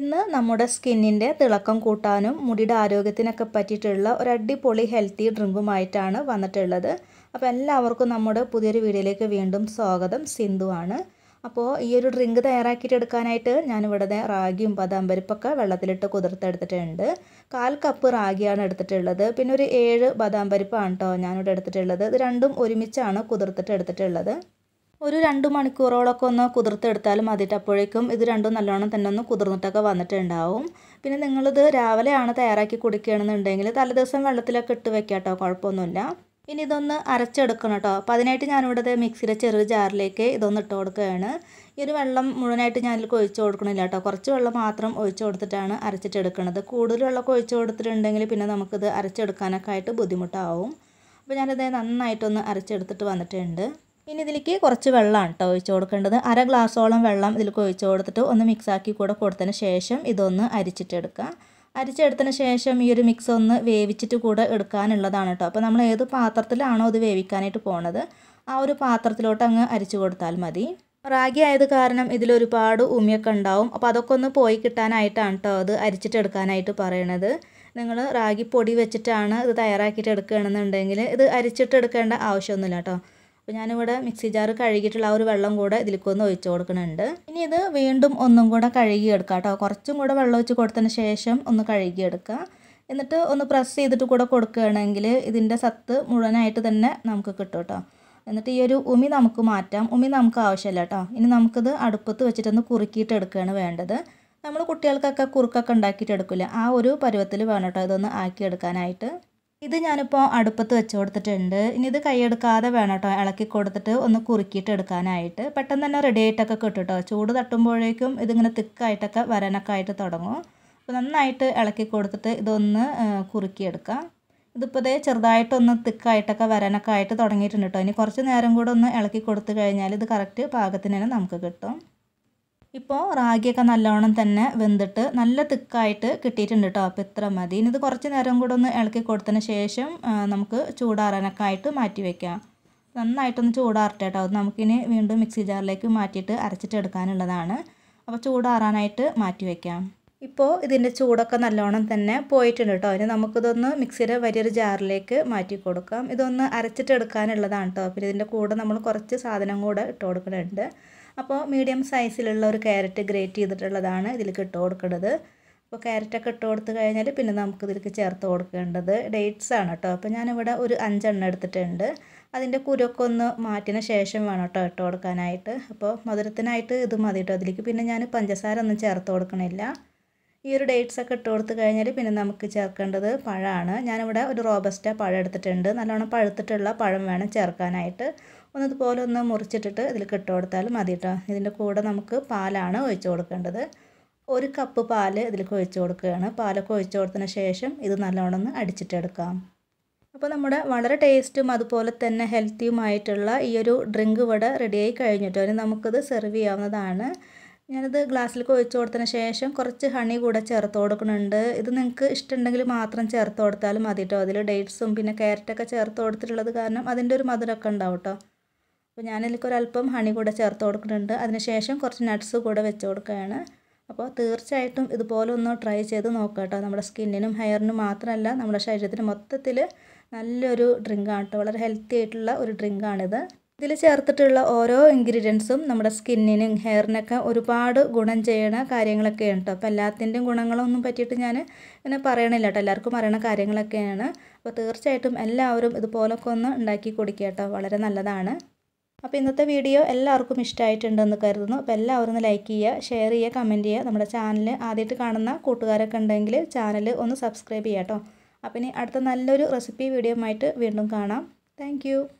ഇന്ന് നമ്മുടെ സ്കിന്നിൻ്റെ തിളക്കം കൂട്ടാനും മുടിയുടെ ആരോഗ്യത്തിനൊക്കെ പറ്റിയിട്ടുള്ള ഒരു അടിപൊളി ഹെൽത്തി ഡ്രിങ്കുമായിട്ടാണ് വന്നിട്ടുള്ളത് അപ്പോൾ എല്ലാവർക്കും നമ്മുടെ പുതിയൊരു വീഡിയോയിലേക്ക് വീണ്ടും സ്വാഗതം സിന്ധു ആണ് അപ്പോൾ ഈ ഒരു ഡ്രിങ്ക് തയ്യാറാക്കിയിട്ട് എടുക്കാനായിട്ട് ഞാനിവിടെ റാഗിയും ബദാം പരിപ്പൊക്കെ വെള്ളത്തിലിട്ട് കുതിർത്തെടുത്തിട്ടുണ്ട് കാൽ കപ്പ് റാഗിയാണ് എടുത്തിട്ടുള്ളത് പിന്നെ ഒരു ഏഴ് പരിപ്പാണ് കേട്ടോ ഞാനിവിടെ എടുത്തിട്ടുള്ളത് ഇത് രണ്ടും ഒരുമിച്ചാണ് കുതിർത്തിട്ട് എടുത്തിട്ടുള്ളത് ഒരു രണ്ട് മണിക്കൂറോളൊക്കെ ഒന്ന് കുതിർത്തെടുത്താലും മതിയിട്ട് അപ്പോഴേക്കും ഇത് രണ്ടും നല്ലോണം തന്നെ ഒന്ന് കുതിർന്നിട്ടൊക്കെ വന്നിട്ടുണ്ടാവും പിന്നെ നിങ്ങളിത് രാവിലെയാണ് തയ്യാറാക്കി കുടിക്കുകയാണെന്നുണ്ടെങ്കിൽ തലേദിവസം വെള്ളത്തിലൊക്കെ ഇട്ട് വെക്കാം കേട്ടോ കുഴപ്പമൊന്നുമില്ല ഇനി ഇതൊന്ന് അരച്ചെടുക്കണം കേട്ടോ അപ്പോൾ അതിനായിട്ട് ഞാനിവിടെ മിക്സിയുടെ ചെറിയ ജാറിലേക്ക് ഇതൊന്ന് ഇട്ട് കൊടുക്കുകയാണ് ഈ ഒരു വെള്ളം മുഴുവനായിട്ട് ഞാനിൽ ഒഴിച്ച് കൊടുക്കണില്ല കേട്ടോ കുറച്ച് വെള്ളം മാത്രം ഒഴിച്ച് കൊടുത്തിട്ടാണ് അരച്ചിട്ടെടുക്കുന്നത് കൂടുതൽ വെള്ളമൊക്കെ ഒഴിച്ച് കൊടുത്തിട്ടുണ്ടെങ്കിൽ പിന്നെ നമുക്കിത് അരച്ചെടുക്കാനൊക്കെ ആയിട്ട് ബുദ്ധിമുട്ടാവും അപ്പോൾ ഞാനിത് നന്നായിട്ടൊന്ന് അരച്ചെടുത്തിട്ട് വന്നിട്ടുണ്ട് ഇനി ഇതിലേക്ക് കുറച്ച് വെള്ളമാണ് കേട്ടോ ഒഴിച്ച് കൊടുക്കേണ്ടത് അര ഗ്ലാസ്സോളം വെള്ളം ഇതിലേക്ക് ഒഴിച്ച് കൊടുത്തിട്ട് ഒന്ന് മിക്സാക്കി കൂടെ കൊടുത്തതിന് ശേഷം ഇതൊന്ന് അരിച്ചിട്ടെടുക്കുക അരിച്ചെടുത്തതിന് ശേഷം ഈ ഒരു മിക്സ് ഒന്ന് വേവിച്ചിട്ട് കൂടെ എടുക്കാനുള്ളതാണ് കേട്ടോ അപ്പോൾ നമ്മൾ ഏത് പാത്രത്തിലാണോ ഇത് വേവിക്കാനായിട്ട് പോണത് ആ ഒരു പാത്രത്തിലോട്ട് അങ്ങ് അരിച്ചു കൊടുത്താൽ മതി റാഗി ആയത് കാരണം ഇതിലൊരുപാട് ഉമിയൊക്കെ ഉണ്ടാവും അപ്പോൾ അതൊക്കെ ഒന്ന് പോയി കിട്ടാനായിട്ടാണ് കേട്ടോ അത് അരിച്ചിട്ടെടുക്കാനായിട്ട് പറയണത് നിങ്ങൾ റാഗി പൊടി വെച്ചിട്ടാണ് ഇത് തയ്യാറാക്കിയിട്ട് എടുക്കുകയാണെന്നുണ്ടെങ്കിൽ ഇത് അരിച്ചിട്ടെടുക്കേണ്ട ആവശ്യമൊന്നുമില്ല കേട്ടോ അപ്പോൾ ഞാനിവിടെ മിക്സി ജാറ് കഴുകിയിട്ടുള്ള ആ ഒരു വെള്ളം കൂടെ ഇതിലേക്കൊന്ന് ഒഴിച്ചു കൊടുക്കുന്നുണ്ട് ഇനി ഇത് വീണ്ടും ഒന്നും കൂടെ കഴുകിയെടുക്കാം കേട്ടോ കുറച്ചും കൂടെ വെള്ളം ഒഴിച്ച് കൊടുത്തതിന് ശേഷം ഒന്ന് കഴുകിയെടുക്കുക എന്നിട്ട് ഒന്ന് പ്രസ് ചെയ്തിട്ട് കൂടെ കൊടുക്കുകയാണെങ്കിൽ ഇതിൻ്റെ സത്ത് മുഴുവനായിട്ട് തന്നെ നമുക്ക് കിട്ടും കേട്ടോ എന്നിട്ട് ഈ ഒരു ഉമി നമുക്ക് മാറ്റാം ഉമി നമുക്ക് ആവശ്യമില്ല കേട്ടോ ഇനി നമുക്കിത് അടുപ്പത്ത് വെച്ചിട്ടൊന്ന് കുറുക്കിയിട്ട് എടുക്കുകയാണ് വേണ്ടത് നമ്മൾ കുട്ടികൾക്കൊക്കെ കുറുക്കൊക്കെ ഉണ്ടാക്കിയിട്ട് എടുക്കില്ല ആ ഒരു പരുവത്തിൽ വേണം കേട്ടോ ഇതൊന്ന് ആക്കിയെടുക്കാനായിട്ട് ഇത് ഞാനിപ്പോൾ അടുപ്പത്ത് വെച്ച് കൊടുത്തിട്ടുണ്ട് ഇനി ഇത് കൈയെടുക്കാതെ വേണം കേട്ടോ ഇളക്കി കൊടുത്തിട്ട് ഒന്ന് കുറുക്കിയിട്ട് എടുക്കാനായിട്ട് പെട്ടെന്ന് തന്നെ റെഡി ആയിട്ടൊക്കെ കിട്ടും കേട്ടോ ചൂട് തട്ടുമ്പോഴേക്കും ഇതിങ്ങനെ തിക്കായിട്ടൊക്കെ വരാനൊക്കെ ആയിട്ട് തുടങ്ങും അപ്പോൾ നന്നായിട്ട് ഇളക്കി കൊടുത്തിട്ട് ഇതൊന്ന് കുറുക്കിയെടുക്കാം ഇതിപ്പോൾ ഇതേ ചെറുതായിട്ടൊന്ന് തിക്കായിട്ടൊക്കെ വരാനൊക്കെ ആയിട്ട് തുടങ്ങിയിട്ടുണ്ട് കേട്ടോ ഇനി കുറച്ച് നേരം കൂടെ ഒന്ന് ഇളക്കി കൊടുത്തു കഴിഞ്ഞാൽ ഇത് കറക്റ്റ് പാകത്തിന് തന്നെ നമുക്ക് കിട്ടും ഇപ്പോൾ റാഗിയൊക്കെ നല്ലോണം തന്നെ വെന്തിട്ട് നല്ല തിക്കായിട്ട് കിട്ടിയിട്ടുണ്ട് കേട്ടോ അപ്പോൾ ഇത്ര മതി ഇനി ഇത് കുറച്ച് നേരം കൂടെ ഒന്ന് ഇളക്കി കൊടുത്തതിന് ശേഷം നമുക്ക് ചൂടാറാനൊക്കെ ആയിട്ട് മാറ്റി വയ്ക്കാം നന്നായിട്ടൊന്ന് ചൂടാറട്ടെ കേട്ടോ അത് നമുക്കിനി വീണ്ടും മിക്സി ജാറിലേക്ക് മാറ്റിയിട്ട് അരച്ചിട്ടെടുക്കാനുള്ളതാണ് അപ്പോൾ ചൂടാറാനായിട്ട് മാറ്റി വയ്ക്കാം ഇപ്പോൾ ഇതിൻ്റെ ചൂടൊക്കെ നല്ലോണം തന്നെ പോയിട്ടുണ്ട് കേട്ടോ ഇനി നമുക്കിതൊന്ന് മിക്സിയുടെ വലിയൊരു ജാറിലേക്ക് മാറ്റി കൊടുക്കാം ഇതൊന്ന് അരച്ചിട്ടെടുക്കാനുള്ളതാണ് കേട്ടോ പിന്നെ ഇതിൻ്റെ കൂടെ നമ്മൾ കുറച്ച് സാധനം കൂടെ ഇട്ട് കൊടുക്കുന്നുണ്ട് അപ്പോൾ മീഡിയം സൈസിലുള്ള ഒരു ക്യാരറ്റ് ഗ്രേറ്റ് ചെയ്തിട്ടുള്ളതാണ് ഇതിലേക്ക് ഇട്ട് കൊടുക്കേണ്ടത് അപ്പോൾ ക്യാരറ്റൊക്കെ ഇട്ട് കൊടുത്ത് കഴിഞ്ഞാൽ പിന്നെ നമുക്ക് ഇതിലേക്ക് ചേർത്ത് കൊടുക്കേണ്ടത് ഡേറ്റ്സ് ആണ് കേട്ടോ അപ്പോൾ ഞാനിവിടെ ഒരു അഞ്ചെണ്ണം എടുത്തിട്ടുണ്ട് അതിൻ്റെ കുരൊക്കെ ഒന്ന് മാറ്റിന് ശേഷം വേണം കേട്ടോ ഇട്ട് കൊടുക്കാനായിട്ട് അപ്പോൾ മധുരത്തിനായിട്ട് ഇത് മതി കേട്ടോ അതിലേക്ക് പിന്നെ ഞാൻ പഞ്ചസാര ഒന്നും ചേർത്ത് കൊടുക്കണില്ല ഈ ഒരു ഡേറ്റ്സ് ഒക്കെ ഇട്ട് കൊടുത്ത് കഴിഞ്ഞാൽ പിന്നെ നമുക്ക് ചേർക്കേണ്ടത് പഴമാണ് ഞാനിവിടെ ഒരു റോബസ്റ്റ പഴം എടുത്തിട്ടുണ്ട് നല്ലോണം പഴുത്തിട്ടുള്ള പഴം വേണം ചേർക്കാനായിട്ട് ഒന്നതുപോലെ ഒന്ന് മുറിച്ചിട്ടിട്ട് ഇതിൽ കിട്ടു കൊടുത്താലും മതി കേട്ടോ ഇതിൻ്റെ കൂടെ നമുക്ക് പാലാണ് ഒഴിച്ചു കൊടുക്കേണ്ടത് ഒരു കപ്പ് പാല് ഇതിലേക്ക് ഒഴിച്ചു കൊടുക്കുകയാണ് പാലൊക്കെ ഒഴിച്ചു കൊടുത്തതിന് ശേഷം ഇത് നല്ലോണം ഒന്ന് അടിച്ചിട്ടെടുക്കാം അപ്പോൾ നമ്മുടെ വളരെ ടേസ്റ്റും അതുപോലെ തന്നെ ഹെൽത്തിയുമായിട്ടുള്ള ഈ ഒരു ഡ്രിങ്ക് ഇവിടെ റെഡിയായി കഴിഞ്ഞിട്ട് അതിന് നമുക്കിത് സെർവ് ചെയ്യാവുന്നതാണ് ഞാനിത് ഗ്ലാസ്സിലേക്ക് ഒഴിച്ചു കൊടുത്തതിന് ശേഷം കുറച്ച് ഹണി കൂടെ ചേർത്ത് കൊടുക്കുന്നുണ്ട് ഇത് നിങ്ങൾക്ക് ഇഷ്ടമുണ്ടെങ്കിൽ മാത്രം ചേർത്ത് കൊടുത്താലും മതി കേട്ടോ അതിൽ ഡേറ്റ്സും പിന്നെ ക്യാരറ്റൊക്കെ ചേർത്ത് കൊടുത്തിട്ടുള്ളത് കാരണം അതിൻ്റെ ഒരു മധുരമൊക്കെ ഉണ്ടാവും കേട്ടോ അപ്പോൾ ഞാനിതിലേക്ക് ഒരല്പം ഹണി കൂടെ ചേർത്ത് കൊടുക്കുന്നുണ്ട് അതിനുശേഷം കുറച്ച് നട്ട്സ് കൂടെ വെച്ച് കൊടുക്കുകയാണ് അപ്പോൾ തീർച്ചയായിട്ടും ഇതുപോലെ ഒന്ന് ട്രൈ ചെയ്ത് നോക്കുക കേട്ടോ നമ്മുടെ സ്കിന്നിനും ഹെയറിനും മാത്രമല്ല നമ്മുടെ ശരീരത്തിന് മൊത്തത്തിൽ നല്ലൊരു ഡ്രിങ്കാണ് കേട്ടോ വളരെ ഹെൽത്തി ആയിട്ടുള്ള ഒരു ഡ്രിങ്കാണിത് ഇതിൽ ചേർത്തിട്ടുള്ള ഓരോ ഇൻഗ്രീഡിയൻസും നമ്മുടെ സ്കിന്നിനും ഹെയറിനൊക്കെ ഒരുപാട് ഗുണം ചെയ്യണ കാര്യങ്ങളൊക്കെയാണ് കേട്ടോ അപ്പോൾ എല്ലാത്തിൻ്റെയും ഗുണങ്ങളൊന്നും പറ്റിയിട്ട് ഞാൻ ഇങ്ങനെ പറയണില്ല കേട്ടോ എല്ലാവർക്കും അറിയണ കാര്യങ്ങളൊക്കെയാണ് അപ്പോൾ തീർച്ചയായിട്ടും എല്ലാവരും ഇതുപോലൊക്കെ ഒന്ന് ഉണ്ടാക്കി കൊടുക്കുക കേട്ടോ വളരെ നല്ലതാണ് അപ്പോൾ ഇന്നത്തെ വീഡിയോ എല്ലാവർക്കും ഇഷ്ടമായിട്ടുണ്ടെന്ന് കരുതുന്നു അപ്പോൾ എല്ലാവരും ഒന്ന് ലൈക്ക് ചെയ്യുക ഷെയർ ചെയ്യുക കമൻറ്റ് ചെയ്യുക നമ്മുടെ ചാനൽ ആദ്യമായിട്ട് കാണുന്ന കൂട്ടുകാരൊക്കെ ഉണ്ടെങ്കിൽ ചാനൽ ഒന്ന് സബ്സ്ക്രൈബ് ചെയ്യാം കേട്ടോ അപ്പം ഇനി അടുത്ത നല്ലൊരു റെസിപ്പി വീഡിയോ ആയിട്ട് വീണ്ടും കാണാം താങ്ക്